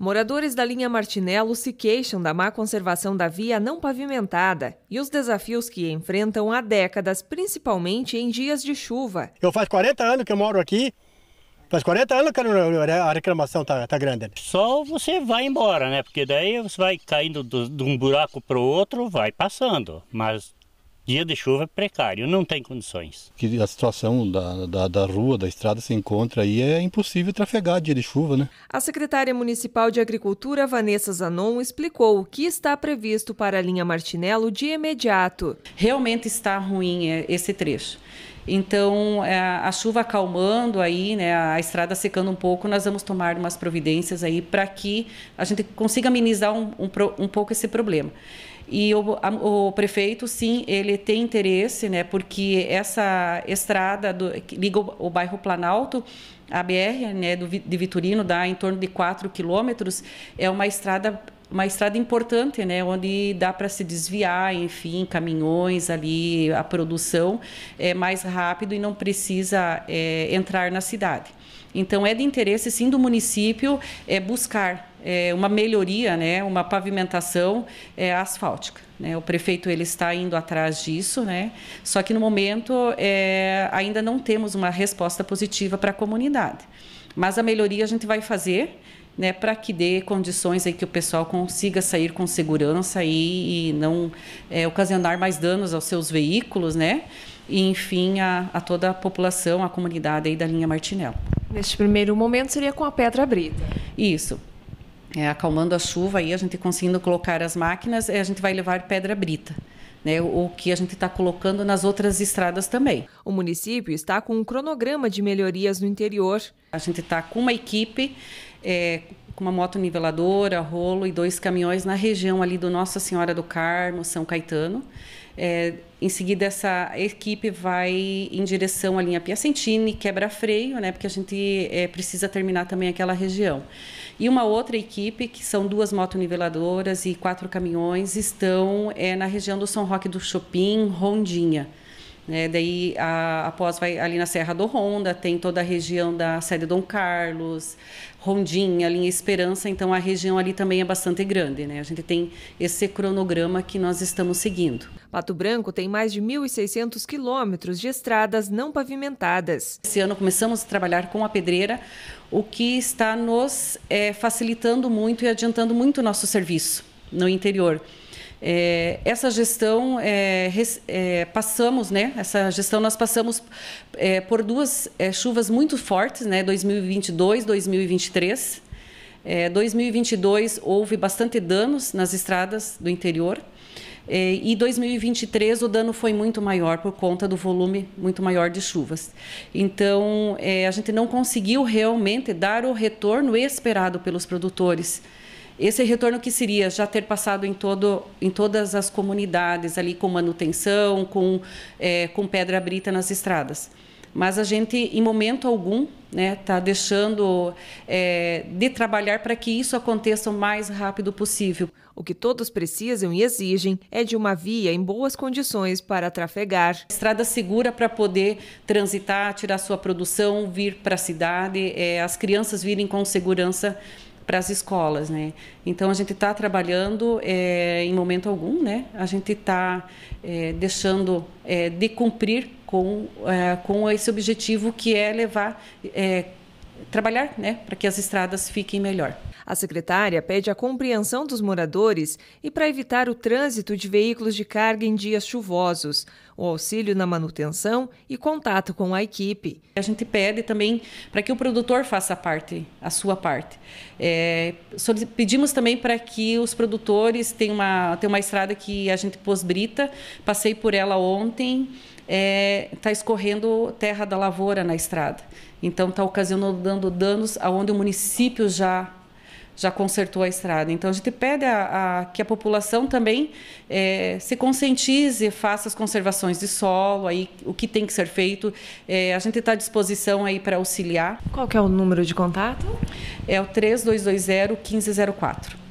Moradores da linha Martinello se queixam da má conservação da via não pavimentada e os desafios que enfrentam há décadas, principalmente em dias de chuva. Eu faz 40 anos que eu moro aqui. Faz 40 anos que a reclamação tá, tá grande. Né? Só você vai embora, né? Porque daí você vai caindo de um buraco para o outro, vai passando. Mas dia de chuva é precário, não tem condições. Que a situação da, da, da, rua, da estrada se encontra aí é impossível trafegar dia de chuva, né? A secretária municipal de Agricultura, Vanessa Zanon, explicou o que está previsto para a linha Martinello de imediato. Realmente está ruim é, esse trecho. Então, é, a chuva acalmando aí, né, a estrada secando um pouco, nós vamos tomar umas providências aí para que a gente consiga amenizar um, um, um pouco esse problema. E o, a, o prefeito, sim, ele tem interesse, né, porque essa estrada do, que liga o, o bairro Planalto a BR né, do, de Vitorino dá em torno de 4 quilômetros, é uma estrada uma estrada importante, né, onde dá para se desviar, enfim, caminhões ali, a produção é mais rápido e não precisa é, entrar na cidade. Então é de interesse sim do município é buscar é, uma melhoria, né, uma pavimentação é, asfáltica. Né? O prefeito ele está indo atrás disso, né? só que no momento é, ainda não temos uma resposta positiva para a comunidade. Mas a melhoria a gente vai fazer né, para que dê condições aí que o pessoal consiga sair com segurança e, e não é, ocasionar mais danos aos seus veículos, né? E, enfim, a, a toda a população, a comunidade aí da linha Martinello. Neste primeiro momento seria com a pedra brita. Isso é, acalmando a chuva e a gente conseguindo colocar as máquinas, é, a gente vai levar pedra brita. Né, o que a gente está colocando nas outras estradas também. O município está com um cronograma de melhorias no interior. A gente está com uma equipe, é, com uma moto niveladora, rolo e dois caminhões na região ali do Nossa Senhora do Carmo, São Caetano. É, em seguida, essa equipe vai em direção à linha Piacentini, quebra freio, né, porque a gente é, precisa terminar também aquela região. E uma outra equipe, que são duas motoniveladoras e quatro caminhões, estão é, na região do São Roque do Chopin, Rondinha. Né? Daí, a, após, vai ali na Serra do Ronda, tem toda a região da Sede Dom Carlos, Rondinha, Linha Esperança, então a região ali também é bastante grande, né? A gente tem esse cronograma que nós estamos seguindo. Pato Branco tem mais de 1.600 quilômetros de estradas não pavimentadas. Esse ano começamos a trabalhar com a pedreira, o que está nos é, facilitando muito e adiantando muito o nosso serviço no interior. É, essa gestão é, é, passamos, né? Essa gestão nós passamos é, por duas é, chuvas muito fortes, né? 2022, 2023. 2022 houve bastante danos nas estradas do interior. É, e 2023 o dano foi muito maior por conta do volume muito maior de chuvas. Então a gente não conseguiu realmente dar o retorno esperado pelos produtores esse retorno que seria já ter passado em, todo, em todas as comunidades ali com manutenção, com, é, com pedra brita nas estradas. Mas a gente, em momento algum, está né, tá deixando é, de trabalhar para que isso aconteça o mais rápido possível. O que todos precisam e exigem é de uma via em boas condições para trafegar. Estrada segura para poder transitar, tirar sua produção, vir para a cidade, é, as crianças virem com segurança para as escolas, né? Então a gente está trabalhando é, em momento algum, né? A gente está é, deixando é, de cumprir com é, com esse objetivo que é levar é, trabalhar, né, para que as estradas fiquem melhor. A secretária pede a compreensão dos moradores e para evitar o trânsito de veículos de carga em dias chuvosos, o auxílio na manutenção e contato com a equipe. A gente pede também para que o produtor faça a parte, a sua parte. É, pedimos também para que os produtores tenham uma, tenham uma estrada que a gente pôs brita, passei por ela ontem está é, tá escorrendo terra da lavoura na estrada. Então está ocasionando danos aonde o município já já consertou a estrada. Então a gente pede a, a que a população também é, se conscientize, faça as conservações de solo, aí o que tem que ser feito. É, a gente está à disposição aí para auxiliar. Qual que é o número de contato? É o 3220 1504.